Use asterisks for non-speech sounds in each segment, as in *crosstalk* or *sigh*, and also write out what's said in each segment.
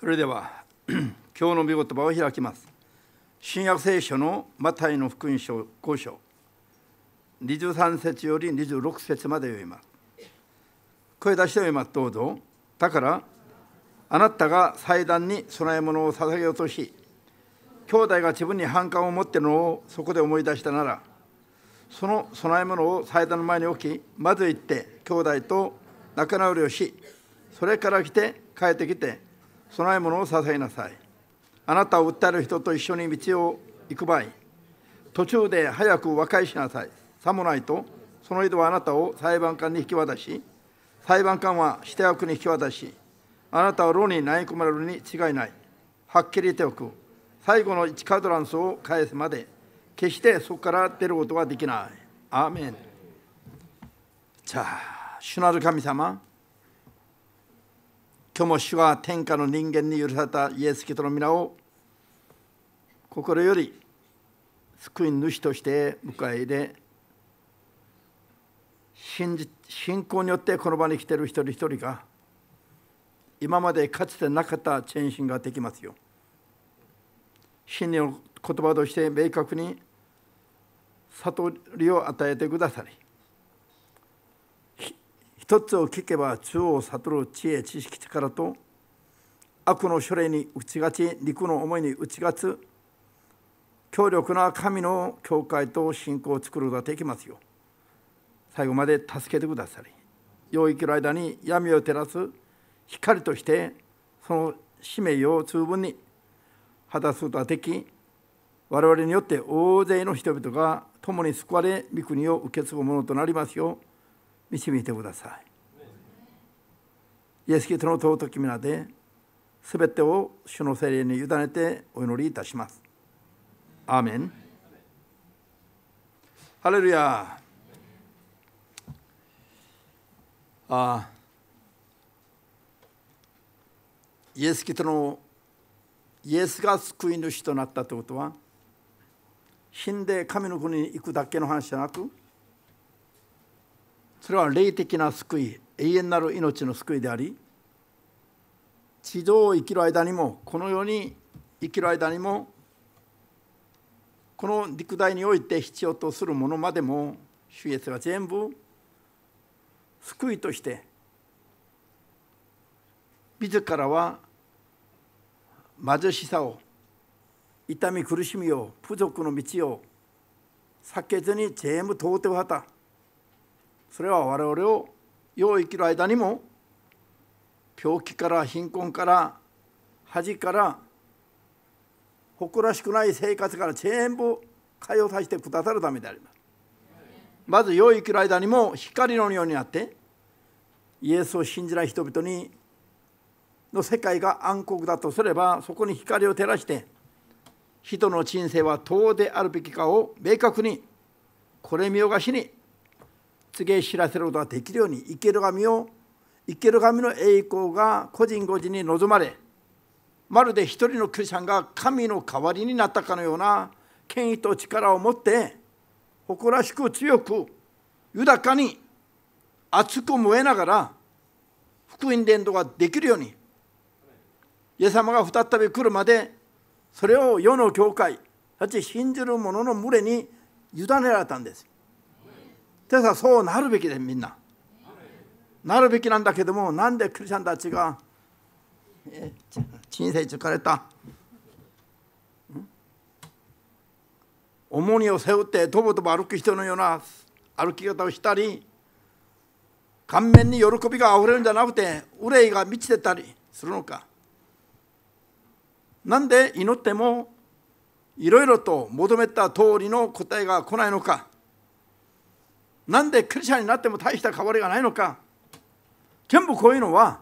それでは *clears throat* 今日の御言葉を開きます新約聖書のマタイの福音書5章23節より26節まで読みます声出して読みますどうぞだからあなたが祭壇に供え物を捧げようとし兄弟が自分に反感を持っているのをそこで思い出したならその供え物を祭壇の前に置きまず行って兄弟と仲直りをしそれから来て帰ってきて供え物を捧げなさいあなたを訴える人と一緒に道を行く場合途中で早く和解しなさいさもないとその人はあなたを裁判官に引き渡し裁判官は下役に引き渡しあなたは牢に投げ込まれるに違いないはっきり言っておく最後の1カドランスを返すまで決してそこから出ることはできないアーメンじゃあ主なる神様今日も主は天下の人間に許されたイエス・キリストの皆を心より救い主として迎え入れ信じ信仰によってこの場に来ている一人一人が今までかつてなかった献身ができますよ。真理の言葉として明確に悟りを与えてくださり一つを聞けば中央を悟る知恵知識力と悪の書類に打ち勝ち肉の思いに打ち勝つ強力な神の教会と信仰を作ることができますよ最後まで助けてくださり養育の間に闇を照らす光としてその使命を十分に果たすことができ我々によって大勢の人々が共に救われ御国を受け継ぐものとなりますよう導いてくださいイエス・キリストの尊き皆で全てを主の聖霊に委ねてお祈りいたしますアーメンハレルヤあイエス・キリストのイエスが救い主となったということは死んで神の国に行くだけの話じゃなくそれは霊的な救い永遠なる命の救いであり地上を生きる間にもこの世に生きる間にもこの陸体において必要とするものまでも主イエスは全部救いとして自らは貧しさを痛み苦しみを付属の道を避けずに全部通ってはった。それは我々をよう生きる間にも病気から貧困から恥から誇らしくない生活から全部解放させてくださるためでありますまず良い生きる間にも光のようになってイエスを信じない人々にの世界が暗黒だとすればそこに光を照らして人の人生はどうであるべきかを明確にこれ見よがしに告げ知らせることができるように生ける神を生ける神の栄光が個人個人に望まれまるで一人のクリスチャンが神の代わりになったかのような権威と力を持って誇らしく強く豊かに熱く燃えながら福音伝道ができるようにイエス様が再び来るまでそれを世の教会たち信じる者の群れに委ねられたんです。ですからそうなるべきでみんななるべきなんだけどもなんでクリスチャンたちが人生疲れた重荷を背負ってとぼとぼ歩く人のような歩き方をしたり顔面に喜びがあふれるんじゃなくて憂いが満ちてたりするのかなんで祈ってもいろいろと求めた通りの答えが来ないのかなんでクリスチャンになっても大した変わりがないのか全部こういうのは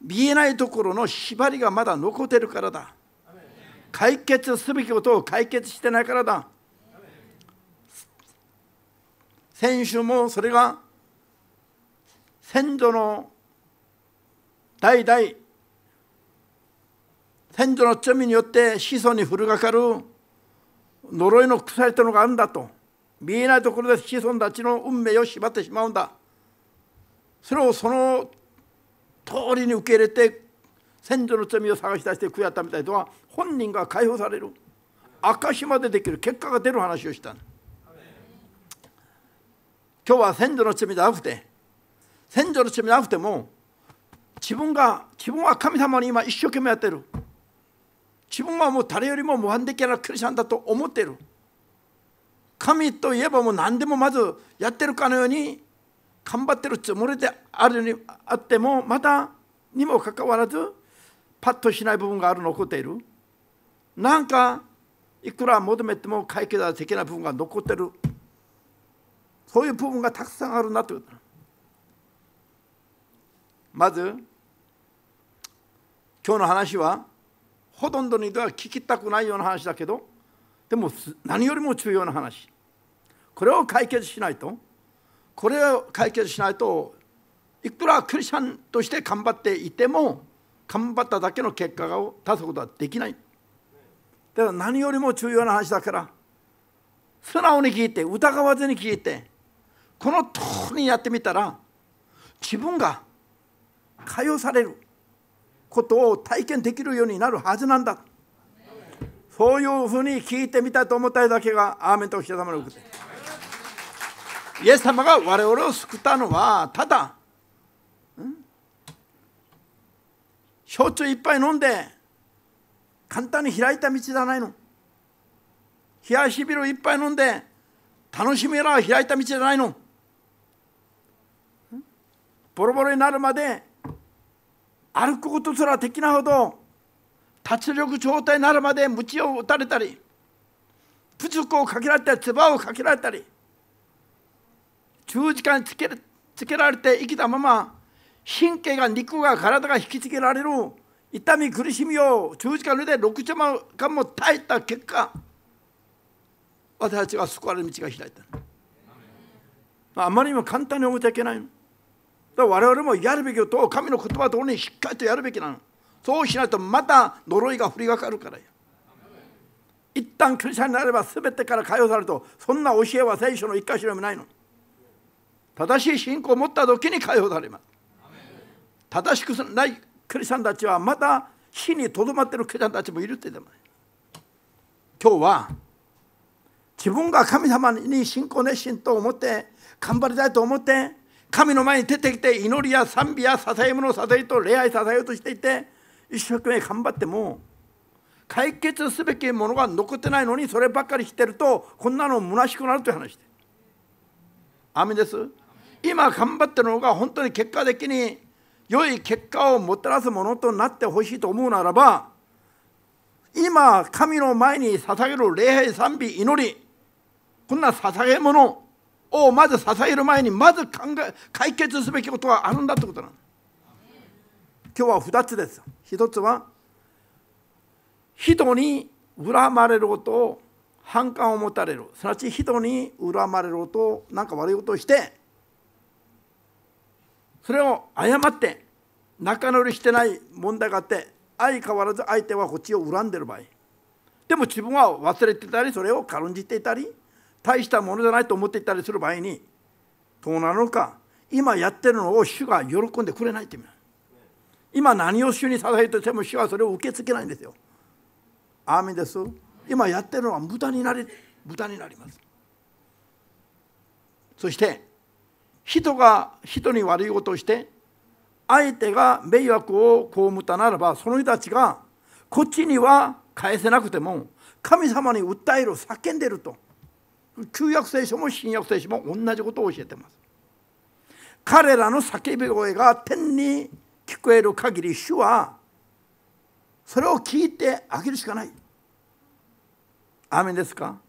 見えないところの縛りがまだ残ってるからだ解決すべきことを解決してないからだ先週もそれが先祖の代々先祖の罪によって子孫に降りかかる呪いの腐れたのがあるんだと見えないところで子孫たちの運命を縛ってしまうんだそれをその通りに受け入れて先祖の罪を探し出して悔やったみたいとは本人が解放される証までできる結果が出る話をした今日は先祖の罪じゃなくて先祖の罪じゃなくても自分が自分は神様に今一生懸命やってる自分はもう誰よりも模範的なクリスチャンだと思ってる神といえばもう何でもまずやってるかのように頑張ってるつもりであるにあってもまたにもかかわらずパッとしない部分がある残っているなんかいくら求めても解決できない部分が残ってるそういう部分がたくさんあるなとまず今日の話はほとんどにでは聞きたくないような話だけどでも何よりも重要な話これを解決しないとこれを解決しないといくらクリスチャンとして頑張っていても頑張っただけの結果を出すことはできないだから何よりも重要な話だから素直に聞いて疑わずに聞いてこの通りにやってみたら自分が通されることを体験できるようになるはずなんだ。そういうふうに聞いてみたいと思っただけが、アーメンとお人様の送って。イエス様が我々を救ったのは、ただ、焼酎っいっぱい飲んで、簡単に開いた道じゃないの。冷やしビールいっぱい飲んで、楽しみな開いた道じゃないの。ボロボロになるまで歩くことすらできないほど脱力状態になるまで鞭を打たれたりプツクをかけられたり唾をかけられたり十字架につけつけられて生きたまま神経が肉が体が引きつけられる痛み苦しみを十字架の上で6万回も耐えた結果私たちが救われる道が開いたあまりにも簡単に思っちゃいけないのだから我々もやるべきことを神の言葉とにしっかりとやるべきなのそうしないとまた呪いが降りかかるからや一旦クリスチャンになれば全てから解放されるとそんな教えは聖書の一箇所でもないの正しい信仰を持った時に解放されます正しくないクリスチャンたちはまた死にとどまっているクリスチャンたちもいるって言ってます今日は自分が神様に信仰熱心と思って頑張りたいと思って神の前に出てきて祈りや賛美や支え物を支えと礼拝支えようとしていて一生懸命頑張っても解決すべきものが残ってないのにそればっかりしてるとこんなの虚しくなるという話で。アです今頑張ってるのが本当に結果的に良い結果をもたらすものとなってほしいと思うならば今神の前に捧げる礼拝賛美祈りこんな捧げ物をまず捧げる前にまず考え解決すべきことがあるんだってことなの。今日は2つです1つは人に恨まれることを反感を持たれるすなわち人に恨まれることを何か悪いことをしてそれを誤って仲乗りしてない問題があって相変わらず相手はこっちを恨んでる場合でも自分は忘れてたりそれを軽んじていたり大したものじゃないと思っていたりする場合にどうなるのか今やってるのを主が喜んでくれないとて意味今何を主に捧げてても主はそれを受け付けないんですよアーメンです今やってるのは無駄になり無駄になりますそして人が人に悪いことをして相手が迷惑を被ったならばその人たちがこっちには返せなくても神様に訴える叫んでると旧約聖書も新約聖書も同じことを教えてます彼らの叫び声が天に聞こえる限り主はそれを聞いてあげるしかない。雨ですか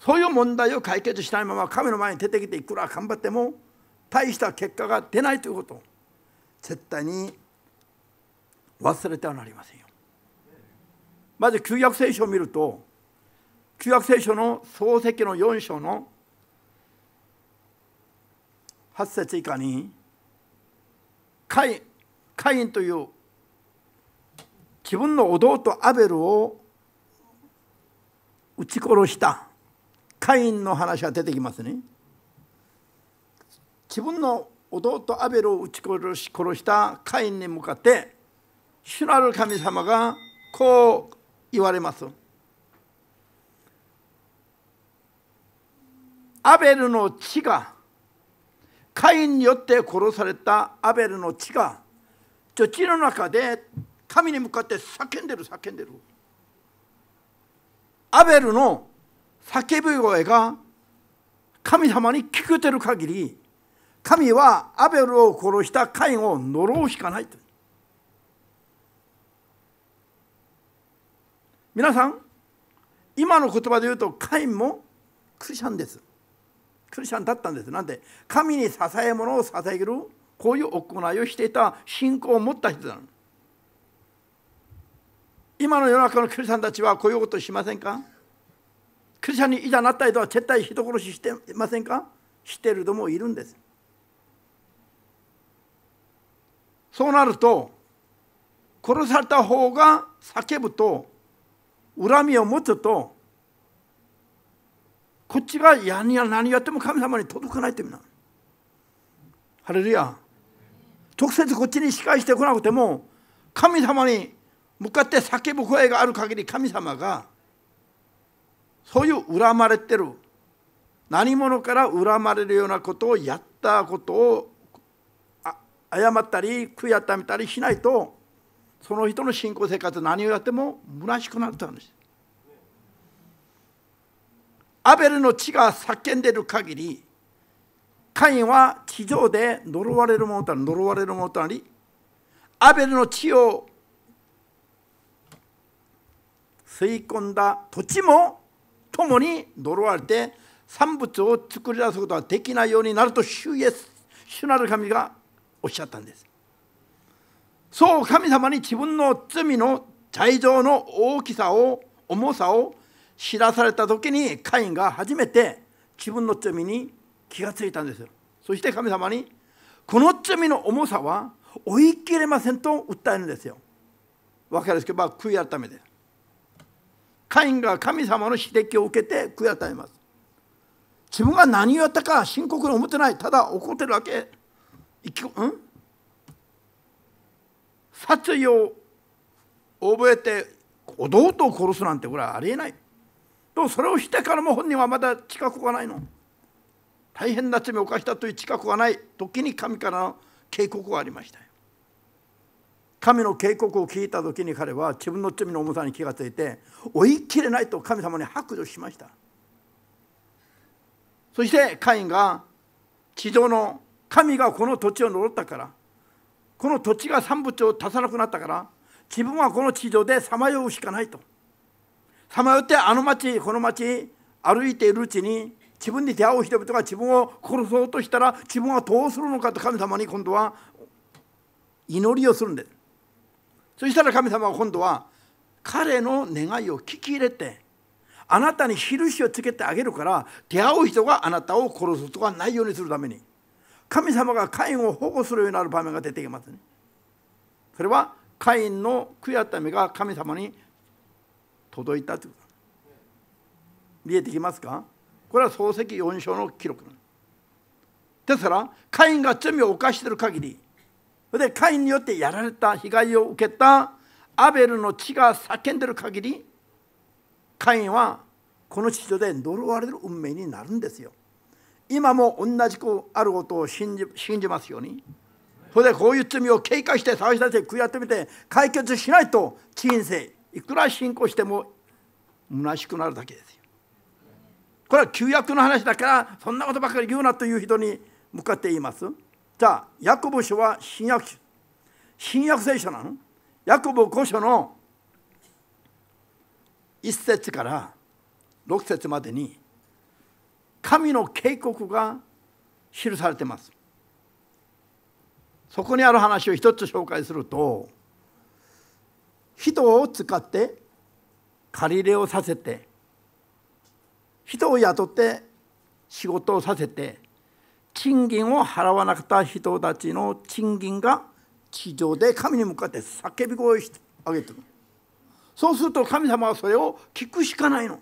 そういう問題を解決しないまま神の前に出てきていくら頑張っても大した結果が出ないということ絶対に忘れてはなりませんよ。まず旧約聖書を見ると旧約聖書の創世記の4章の8節以下にカイカインという自分の弟アベルを撃ち殺したカインの話は出てきますね。自分の弟アベルを撃ち殺し殺したカインに向かって主なる神様がこう言われます。アベルの血がカインによって殺されたアベルの血が地の中で神に向かって叫んでる叫んでるアベルの叫び声が神様に聞こえてる限り神はアベルを殺したカインを呪うしかないと皆さん今の言葉で言うとカインもクリャンですクリスチャンだったんですなんで神に支え物を捧げるこういう行いをしていた信仰を持った人なの今の世の中のクリスチャンたちはこういうことしませんかクリスチャンにいざなった人は絶対人殺ししてませんかしてる人もいるんですそうなると殺された方が叫ぶと恨みを持つとこっちが何や何やっても神様に届かないってみんなハレルヤ直接こっちに仕返してこなくても神様に向かって叫ぶ声がある限り神様がそういう恨まれてる何者から恨まれるようなことをやったことを謝ったり悔やったみたりしないとその人の信仰生活何をやっても虚しくなったんです。アベルの血が叫んでいる限りカインは地上で呪われるものとなり呪われるものとなりアベルの血を吸い込んだ土地も共に呪われて産物を作り出すことができないようになると主イエス主なる神がおっしゃったんですそう神様に自分の罪の罪状の大きさを重さを知らされた時にカインが初めて自分の罪に気がついたんですよそして神様にこの罪の重さは追い切れませんと訴えるんですよわかりやすけば悔い改めでカインが神様の指摘を受けて悔い改めます自分が何をやったか深刻に思ってないただ怒ってるわけうん殺意を覚えて堂々殺すなんてこれはありえないでもそれをしてからも本人はまだ近くがないの大変な罪を犯したという近くがない時に神からの警告がありました神の警告を聞いた時に彼は自分の罪の重さに気がついて追い切れないと神様に白状しましたそしてカインが地上の神がこの土地を呪ったからこの土地が産物を足さなくなったから自分はこの地上でさまようしかないとさまよってあの町この町歩いているうちに自分に出会う人々が自分を殺そうとしたら自分はどうするのかと神様に今度は祈りをするんですそしたら神様は今度は彼の願いを聞き入れてあなたに印をつけてあげるから出会う人があなたを殺すことがないようにするために神様がカインを保護するようになる場面が出てきますねそれはカインの悔やめが神様に届いたとこと見えてきますかこれは漱石4章の記録なですからカインが罪を犯している限りでカインによってやられた被害を受けたアベルの血が叫んでる限りカインはこの地上で呪われる運命になるんですよ今も同じくあることを信じ信じますようにそれでこういう罪を警戒して探し出して悔やってみて解決しないと人生いくら信仰しても虚しくなるだけですよこれは旧約の話だからそんなことばかり言うなという人に向かって言いますじゃあヤコブ書は新約書新約聖書なのヤコブ5書の1節から6節までに神の警告が記されてますそこにある話を一つ紹介すると人を使って借り入れをさせて人を雇って仕事をさせて賃金を払わなかった人たちの賃金が地上で神に向かって叫び声をしてあげてるそうすると神様はそれを聞くしかないの。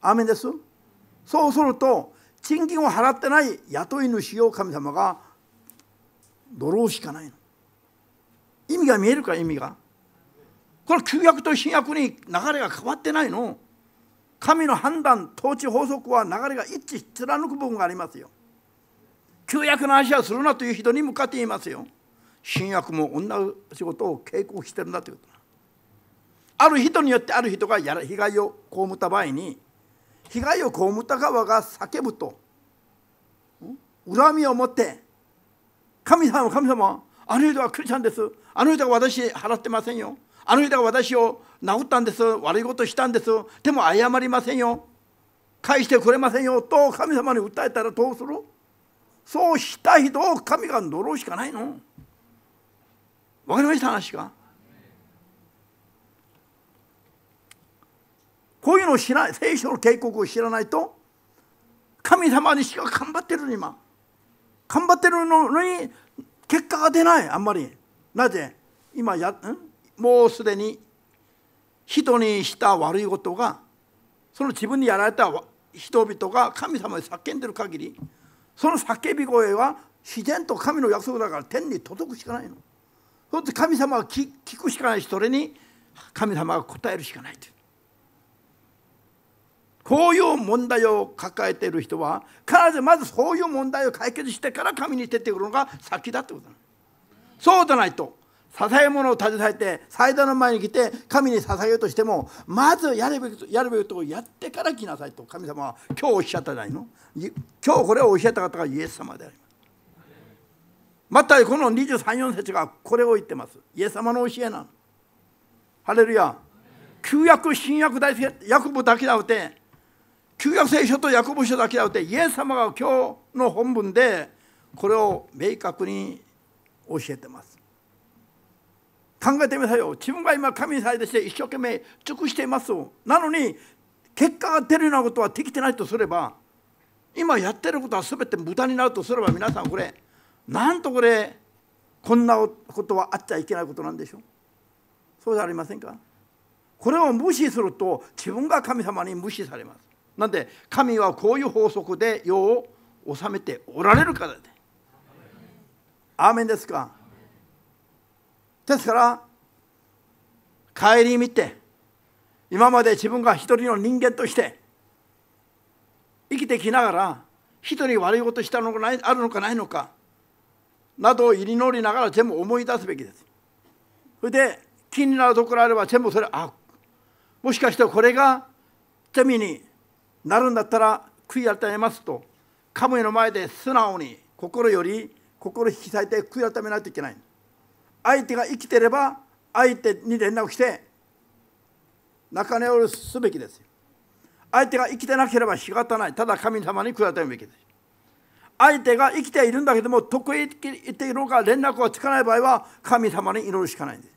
雨ですそうすると賃金を払ってない雇い主を神様が呪うしかないの。意味が見えるか意味が。この旧約と新約に流れが変わってないの神の判断統治法則は流れが一致貫く部分がありますよ旧約の話はするなという人に向かって言いますよ新約も同じことを警告してるんだということある人によってある人がや被害を被った場合に被害を被った側が叫ぶと恨みを持って「神様神様あの人はクリスチャンですあの人は私払ってませんよあの人が私を殴ったんです悪いことしたんですでも謝りませんよ返してくれませんよと神様に訴えたらどうするそうした人を神が呪うしかないのわかりました話がこういうのを知らない聖書の警告を知らないと神様にしか頑張ってる今頑張ってるのに結果が出ないあんまりなぜ今やんもうすでに人にした悪いことがその自分にやられた人々が神様に叫んでる限りその叫び声は自然と神の約束だから天に届くしかないの。そうって神様は聞くしかないしそれに神様が答えるしかないというこういう問題を抱えている人は必ずまずそういう問題を解決してから神に出てくるのが先だってことなのそうでないと捧え物を携えて祭壇の前に来て神に捧げようとしてもまずやるべきやるべきとこやってから来なさいと神様は今日おっしゃったじゃないの今日これをおっしゃった方がイエス様でありますまたこの234節がこれを言ってますイエス様の教えなのハレルヤ旧約新約大約部だけだって旧約聖書と約部書だけだってイエス様が今日の本文でこれを明確に教えてます考えてみなさいよ自分が今神に対して一生懸命尽くしていますなのに結果が出るようなことはできてないとすれば今やってることは全て無駄になるとすれば皆さんこれなんとこれこんなことはあっちゃいけないことなんでしょうそうじゃありませんかこれを無視すると自分が神様に無視されますなんで神はこういう法則で世を治めておられるからでアーメンですかですから帰り見て今まで自分が一人の人間として生きてきながら一人悪いことしたのがないあるのかないのかなどを祈りながら全部思い出すべきです。それで気になるところあれば全部それあもしかしてこれが罪になるんだったら悔い改めますと神の前で素直に心より心引き裂いて悔い改めないといけない。相手が生きてれば相手に連絡して仲根をすべきですよ相手が生きてなければ仕方ないただ神様に下たるべきです相手が生きているんだけども得意っているのか連絡がつかない場合は神様に祈るしかないんです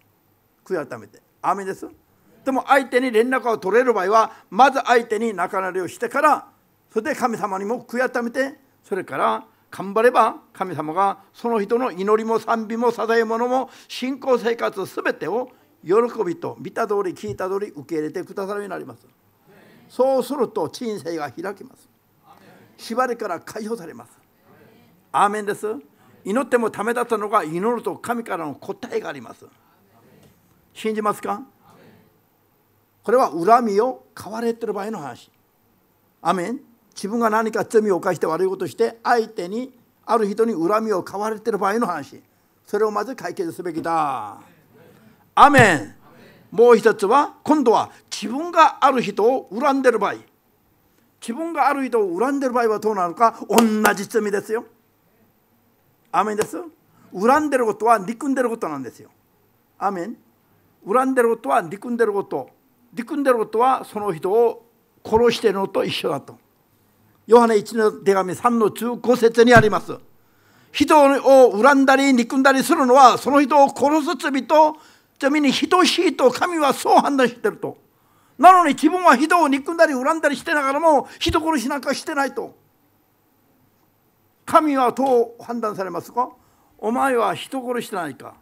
悔改めてアーメンですでも相手に連絡を取れる場合はまず相手に仲直りをしてからそれで神様にも悔い改めてそれから頑張れば神様がその人の祈りも賛美も捧え物も信仰生活全てを喜びと見た通り聞いた通り受け入れてくださるようになりますそうすると人生が開きます縛りから解放されますアーメンです祈ってもためだったのが祈ると神からの答えがあります信じますかこれは恨みを買われてる場合の話アメン自分が何か罪を犯して悪いことをして相手にある人に恨みを買われている場合の話それをまず解決すべきだアメンもう一つは今度は自分がある人を恨んでる場合自分がある人を恨んでる場合はどうなのか同じ罪ですよアメンです恨んでることは憎んでることなんですよアメン恨んでることは憎んでること憎んでることはその人を殺してるのと一緒だとヨハネ1の手紙3の中古節にあります。人を恨んだり憎んだりするのはその人を殺す罪と罪に等しいと神はそう判断してると。なのに自分は人を憎んだり恨んだりしてながらも人殺しなんかしてないと。神はどう判断されますかお前は人殺してないか。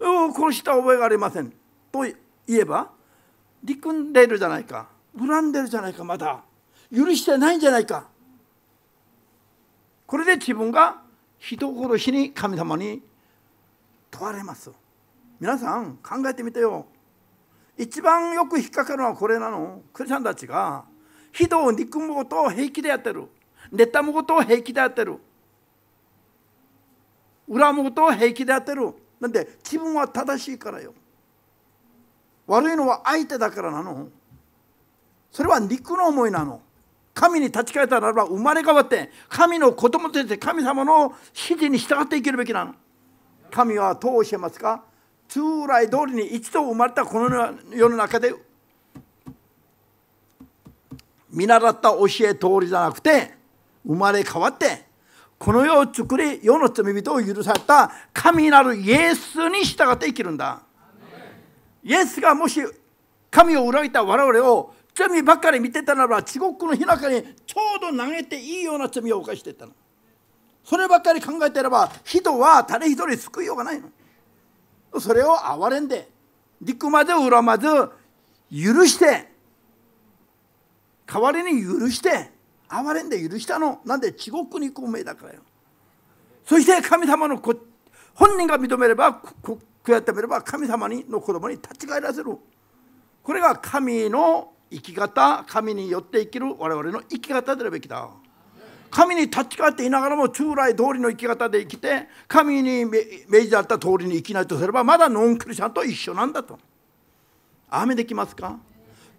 殺した覚えがありません。と言えば憎んでいるじゃないか恨んでるじゃないかまだ。許してないんじゃないかこれで自分が人殺しに神様に問われます皆さん考えてみてよ一番よく引っかかるのはこれなのクリスチャンたちが人を憎むことを平気でやってる妬むことを平気でやってる恨むことを平気でやってるなんで自分は正しいからよ悪いのは相手だからなのそれは肉の思いなの神に立ち返ったならば生まれ変わって神の子供として神様の指示に従っていけるべきなの神はどうおっしゃいますか従来通りに一度生まれたこの世の中で見習った教え通りじゃなくて生まれ変わってこの世を作り世の罪人を許された神なるイエスに従って生きるんだイエスがもし神を裏切った我々を罪ばかり見てたならば地獄の日中にちょうど投げていいような罪を犯してたのそればっかり考えてれば人は誰一人救いようがないのそれを憐れんで陸まで恨まず許して代わりに許して憐れんで許したのなんで地獄に行く命だからよそして神様のこ本人が認めれば悔やってみれば神様の子供に立ち返らせるこれが神の生き方神によって生きる我々の生き方であるべきだ神に立ち返っていながらも従来通りの生き方で生きて神に命じられた通りに生きないとすればまだノンクリスチャンと一緒なんだと雨できますか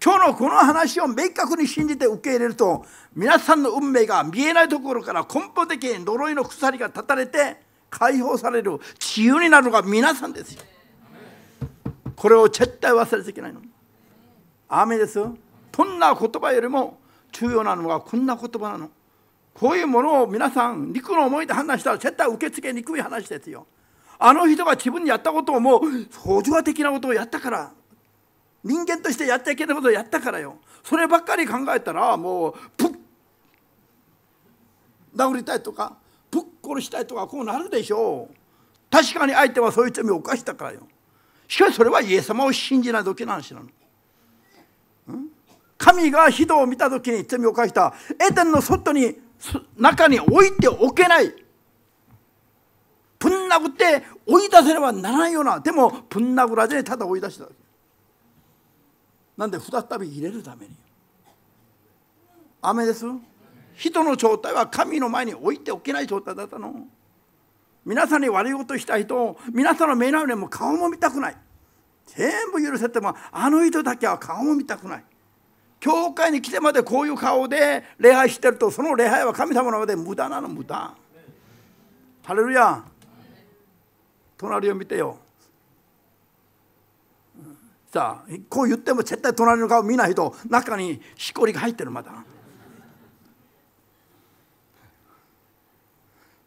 今日のこの話を明確に信じて受け入れると皆さんの運命が見えないところから根本的に呪いの鎖が断たれて解放される自由になるのが皆さんですよこれを絶対忘れちゃいけないの雨ですどんな言葉よりも重要なのがこんな言葉なのこういうものを皆さん肉の思いで判断したら絶対受け付けにくい話ですよあの人が自分にやったことをもう補助的なことをやったから人間としてやっちゃいけないことをやったからよそればっかり考えたらもうぶっ殴りたいとかぶっ殺したいとかこうなるでしょう確かに相手はそういう罪を犯したからよしかしそれはイエス様を信じない時のな話なの神が人を見た時に罪を犯したエデンの外に中に置いておけないぶん殴って追い出せればならないようなでもぶん殴らずにただ追い出したなんで再び入れるために雨です人の状態は神の前に置いておけない状態だったの皆さんに悪いことした人を皆さんの目の前にも顔も見たくない全部許せてもあの人だけは顔も見たくない教会に来てまでこういう顔で礼拝してるとその礼拝は神様の場で無駄なの無駄ハレルヤ隣を見てよさあこう言っても絶対隣の顔見ないと中にしこりが入ってるまだ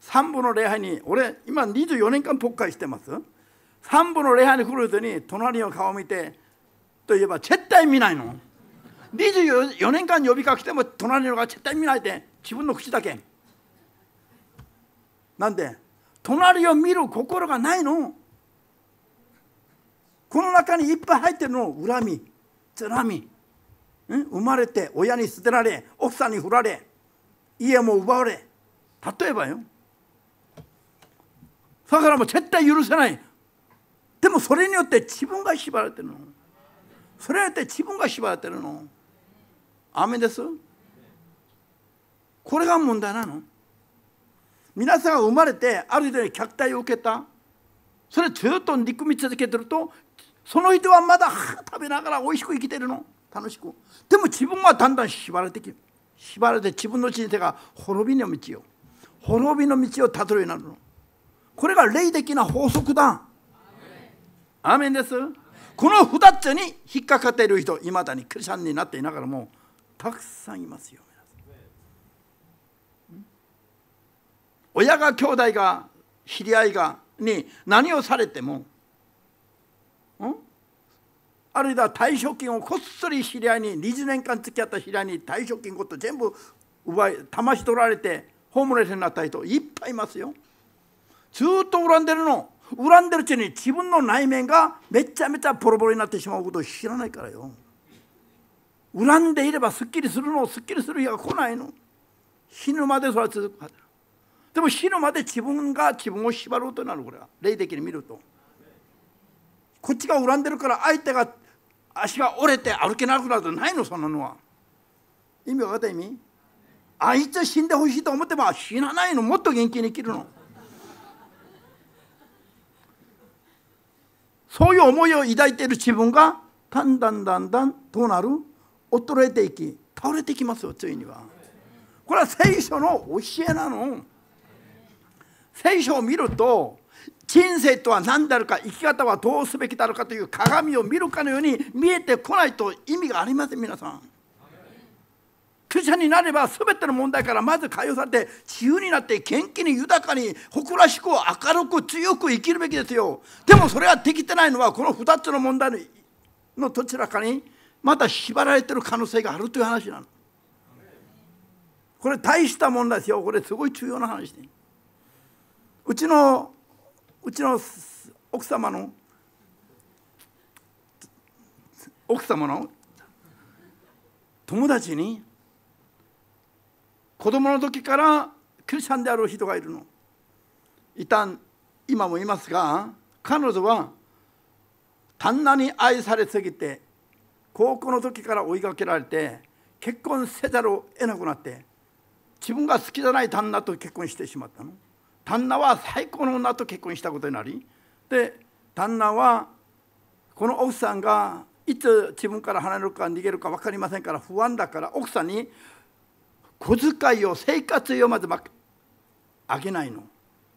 三部の礼拝に俺今24年間ぽっかりしてます三部の礼拝に来る人に隣の顔見てといえば絶対見ないの。24年間呼びかけても隣のが絶対見ないで自分の口だけなんで隣を見る心がないのこの中にいっぱい入ってるの恨みつらみ生まれて親に捨てられ奥さんに振られ家も奪われ例えばよだからもう絶対許せないでもそれによって自分が縛られてるのそれによって自分が縛られてるの雨ですこれが問題なの皆さんが生まれてある人に虐待を受けたそれずっと憎み続けてるとその人はまだ食べながら美味しく生きてるの楽しくでも自分はだんだん縛られてきて縛られて自分の人生が滅びの道を滅びの道をたどるようになるのこれが霊的な法則だアーメンですこの2つに引っかかっている人いまだにクリスチャンになっていながらもたくさんいますよ親が兄弟が知り合いがに何をされてもあるいは退職金をこっそり知り合いに20年間付き合った知り合いに退職金ごと全部奪い騙し取られてホームレスになった人いっぱいいますよずっと恨んでるの恨んでるうちに自分の内面がめちゃめちゃボロボロになってしまうことを知らないからよ恨んでいればすっきりするのすっきりする日が来ないの死ぬまでそれは続くはずでも死ぬまで自分が自分を縛ろうとなるこれは霊的に見るとこっちが恨んでるから相手が足が折れて歩けなくなるとないのそんなのは意味分かった意味あいつ死んでほしいと思っても死なないのもっと元気に生きるのそういう思いを抱いている自分がだんだんだんだんどうなる衰えていき倒れてきますよついにはこれは聖書の教えなの聖書を見ると人生とは何であるか生き方はどうすべきだろうかという鏡を見るかのように見えてこないと意味がありません皆さんクリスチャンになれば全ての問題からまず解放されて自由になって元気に豊かに誇らしく明るく強く生きるべきですよでもそれができてないのはこの2つの問題のどちらかにまた縛られてる可能性があるという話なのこれ大したもんですよこれすごい重要な話でうちのうちの奥様の奥様の友達に子供の時からクリスチャンである人がいるのいたん今もいますが彼女は旦那に愛されすぎて高校の時から追いかけられて結婚せざるを得なくなって自分が好きじゃない旦那と結婚してしまったの旦那は最高の女と結婚したことになりで旦那はこの奥さんがいつ自分から離れるか逃げるか分かりませんから不安だから奥さんに小遣いを生活費をまずあげないの。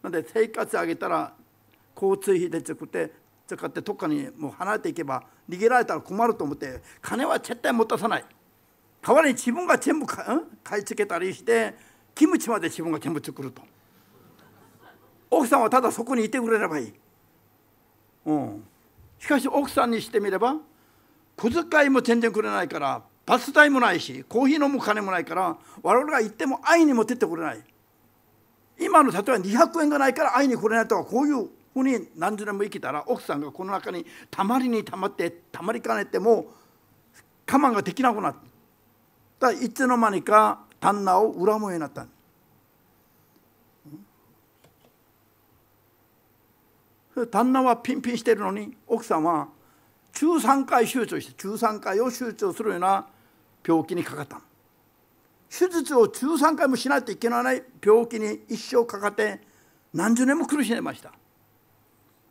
なんで生活あげたら交通費で作って使ってどっかにもう離れていけば逃げられたら困ると思って金は絶対持たさない代わりに自分が全部か、うん、買い付けたりしてキムチまで自分が全部作ると奥さんはただそこにいてくれればいい、うん、しかし奥さんにしてみれば小遣いも全然くれないからバス代もないしコーヒー飲む金もないから我々が行っても会いに持ってってくれない今の例えば200円がないから会いに来れないとかこういうここに何十年も生きたら奥さんがこの中にたまりにたまってたまりかねても我慢ができなくなったいつの間にか旦那を恨むようになった旦那はピンピンしてるのに奥さんは中3回手術して中3回を手術するような病気にかかった手術を中3回もしないといけない病気に一生かかって何十年も苦しんでました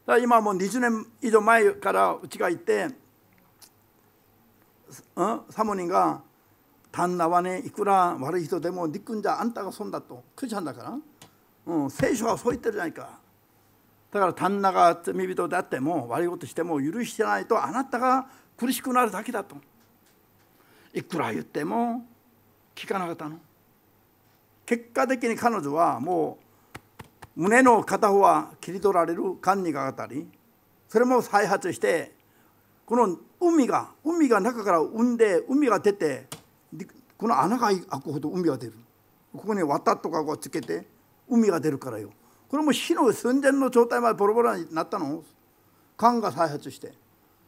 だ今もう20年以上前からうちがいて、うん、サモニが「旦那はねいくら悪い人でも憎んじゃあんたが損だ」とクリスチャンだから、うん、聖書はそう言ってるじゃないかだから旦那が罪人であっても悪いことしても許してないとあなたが苦しくなるだけだといくら言っても聞かなかったの結果的に彼女はも胸の片方は切り取られる管理があたりそれも再発してこの海が海が中から産んで海が出てこの穴が開くほど海が出るここに綿とかをつけて海が出るからよこれも死の寸前の状態までボロボロになったの肝が再発して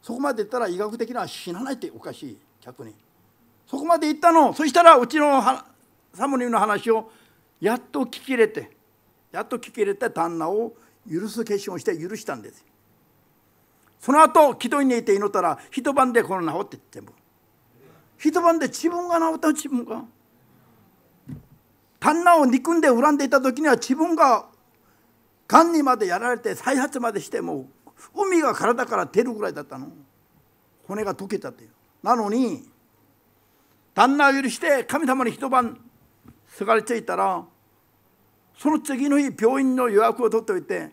そこまでいったら医学的には死なないっておかしい逆にそこまでいったのそしたらうちのサムニーの話をやっと聞き入れてやっと聞き入れて旦那を許す決心をして許したんですその後祈祷に寝て祈ったら一晩でこの治って全部一晩で自分が治った自分が旦那を憎んで恨んでいた時には自分ががんにまでやられて再発までしてもう海が体から出るぐらいだったの骨が溶けたというなのに旦那を許して神様に一晩すがりついたらその次の日病院の予約を取っておいて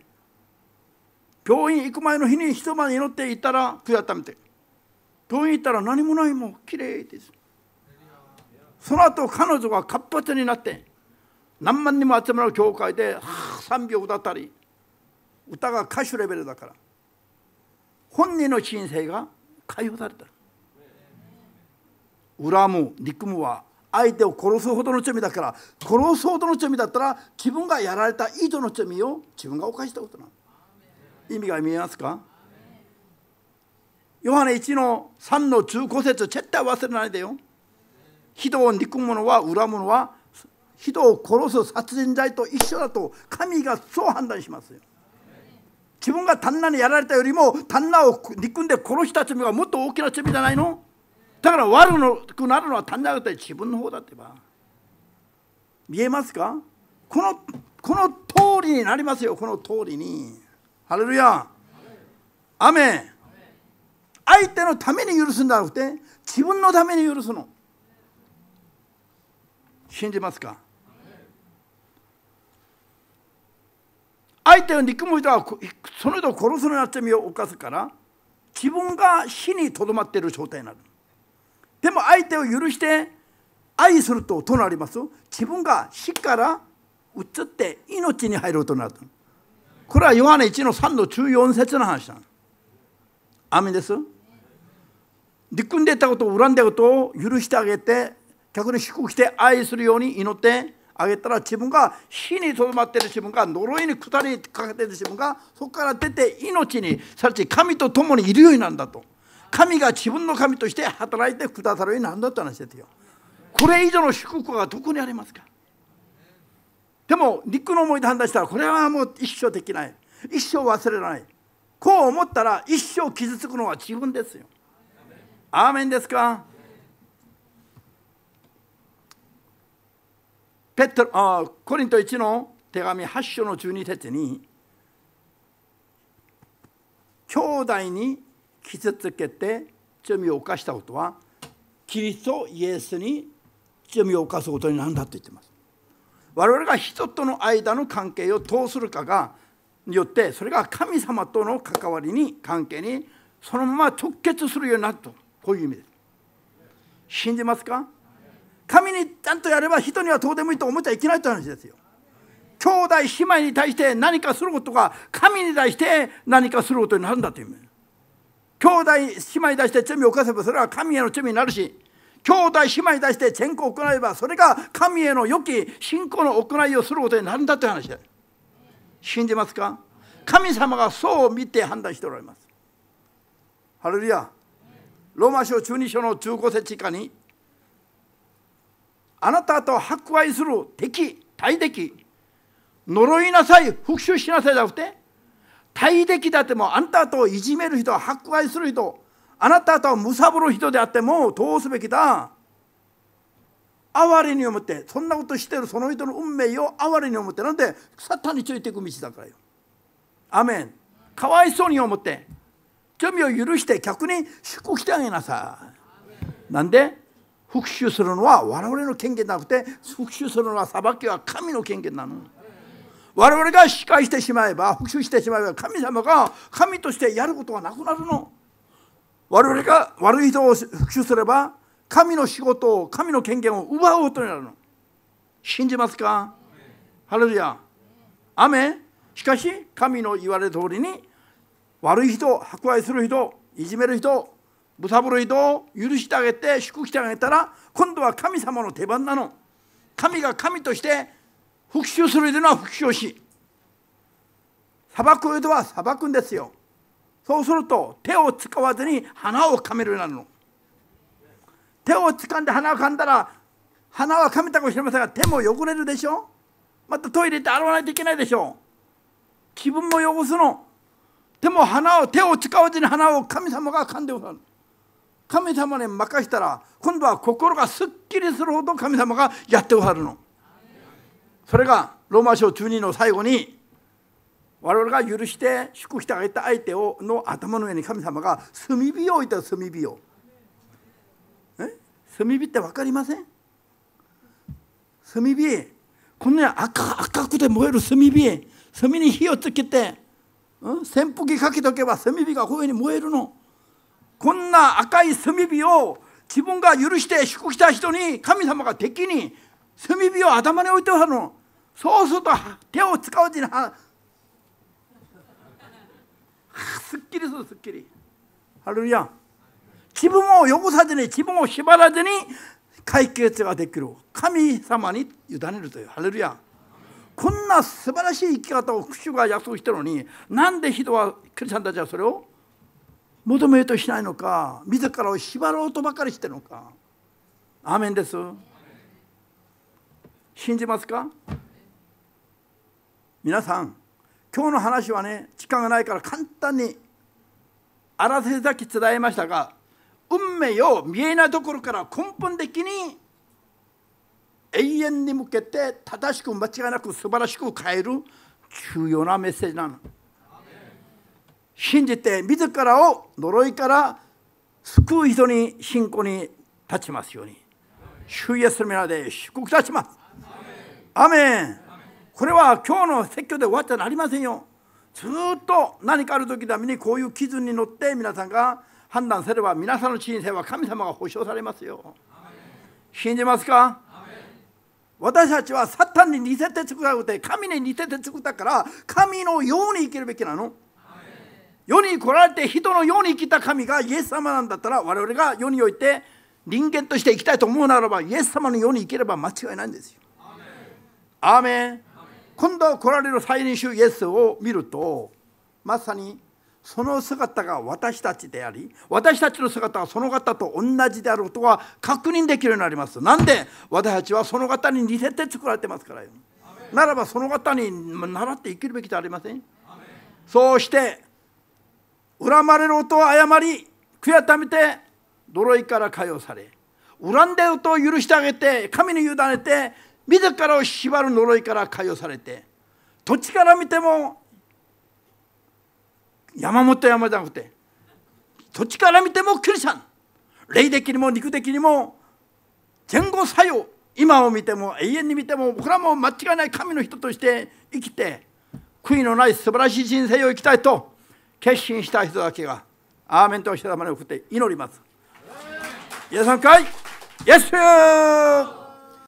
病院行く前の日に一晩祈って行ったら悔いたい病院行ったら何もないもんきれいですその後彼女が活発になって何万人も集まる教会で3秒歌ったり歌が歌手レベルだから本人の人生が解放された恨む憎むは相手を殺すほどの罪だから殺すほどの罪だったら自分がやられた以上の罪を自分が犯したことなの意味が見えますかヨハネ1の3の中古説絶対忘れないでよ人を憎む者は恨む者は人を殺す殺人罪と一緒だと神がそう判断しますよ自分が旦那にやられたよりも旦那を憎んで殺した罪がもっと大きな罪じゃないのだから悪くなるのは単なるて自分の方だってば見えますかこのこの通りになりますよこの通りにハレルヤ雨相手のために許すんじゃなくて自分のために許すの信じますか相手を憎む人はその人を殺すのになってを犯すから自分が死にとどまっている状態になるでも相手を許して愛するとどうなります自分が死から移って命に入るとなるこれはヨハネ1の3の14節の話だアメです憎んでたことを恨んだことを許してあげて逆に祝福して愛するように祈ってあげたら自分が死にとどまってる自分が呪いに下りかけてる自分がそこから出て命にさらに神と共にいるようになるんだと神が自分の神として働いてくださるようになんだって話ですよこれ以上の祝福はどこにありますかでも陸の思いで判断したらこれはもう一生できない一生忘れないこう思ったら一生傷つくのは自分ですよアーメンですかペットあコリント1の手紙8章の12節に兄弟に傷つけて罪を犯したことはキリストイエスに罪を犯すことになるんだと言ってます我々が人との間の関係をどうするかがによってそれが神様との関わりに関係にそのまま直結するようになるとこういう意味です信じますか神にちゃんとやれば人にはどうでもいいと思っちゃいけないという話ですよ兄弟姉妹に対して何かすることが神に対して何かすることになるんだという意味兄弟姉妹出して罪を犯せばそれは神への罪になるし兄弟姉妹出して善行を行えばそれが神への良き信仰の行いをすることになるんだという話で信じますか神様がそう見て判断しておられますハレルヤローマ書中2章の15節以下にあなたと迫害する敵大敵呪いなさい復讐しなさいじゃなくて大敵だってもあんたといじめる人迫害する人あなたとむさぼる人であっても通すべきだ哀れに思ってそんなことしてるその人の運命を哀れに思ってなんでサタンについていく道だからよアメンかわいそうに思って罪を許して客に祝福してあげなさいなんで復讐するのは我々の権限なくて復讐するのは裁きは神の権限なの。我々が司返してしまえば復讐してしまえば神様が神としてやることはなくなるの我々が悪い人を復讐すれば神の仕事を神の権限を奪うことになるの信じますかハレルヤ雨しかし神の言われる通りに悪い人迫害する人いじめる人ぶさぶる人を許してあげて祝福してあげたら今度は神様の手番なの神が神として復讐するというのは復讐し裁くとは裁くんですよそうすると手を使わずに花をかめるようになるの手を掴んで花をかんだら花は噛めたかもしれませんが手も汚れるでしょまたトイレって洗わないといけないでしょ気分も汚すのでも花を手を使わずに花を神様が噛んでおさる神様に任せたら今度は心がすっきりするほど神様がやっておさるのそれがローマ書12の最後に我々が許して祝福してあげた相手をの頭の上に神様が炭火を置いた炭火を炭火って分かりません炭火こんな赤赤くて燃える炭火炭に火をつけて、うん、扇風機かけとけば炭火がこういうふうに燃えるのこんな赤い炭火を自分が許して祝福した人に神様が敵に炭火を頭に置いてはるのそうすると手を使うちなすっきりするすっきりハレルヤ自分を汚さずに自分を縛らずに解決ができる神様に委ねるというハレルヤこんな素晴らしい生き方を主が約束したのになんで人はクリスチャンたちはそれを求めようとしないのか自らを縛ろうとばかりしてるのかアーメンです。信じますか皆さん今日の話はね時間がないから簡単にあらせだき伝えましたが運命を見えないところから根本的に永遠に向けて正しく間違いなく素晴らしく変える重要なメッセージなの。信じて自らを呪いから救う人に信仰に立ちますように。主イエスの皆で祝福いたします。アメンこれは今日の説教で終わっちゃなりませんよずっと何かある時ためにこういう基準に乗って皆さんが判断すれば皆さんの人生は神様が保証されますよ信じますか私たちはサタンに似せて作られて神に似せて作ったから神のように生きるべきなの世に来られて人のように生きた神がイエス様なんだったら我々が世において人間として生きたいと思うならばイエス様のように生きれば間違いないんですよアーメン今度来られる再臨少イエスを見るとまさにその姿が私たちであり私たちの姿はその方と同じであることは確認できるようになりますなんで私たちはその方に似せて作られてますからよならばその方に習って生きるべきではありませんそうして恨まれる音を誤り悔やためて呪いから解放され恨んでると許してあげて神に委ねて自らを縛る呪いから解放されて土地から見ても山本山じゃなくて土地から見てもクリスチャン霊的にも肉的にも前後作用今を見ても永遠に見ても僕らも間違いない神の人として生きて悔いのない素晴らしい人生を生きたいと決心した人だけがアーメンとお日様に送って祈ります。皆さんかいイエス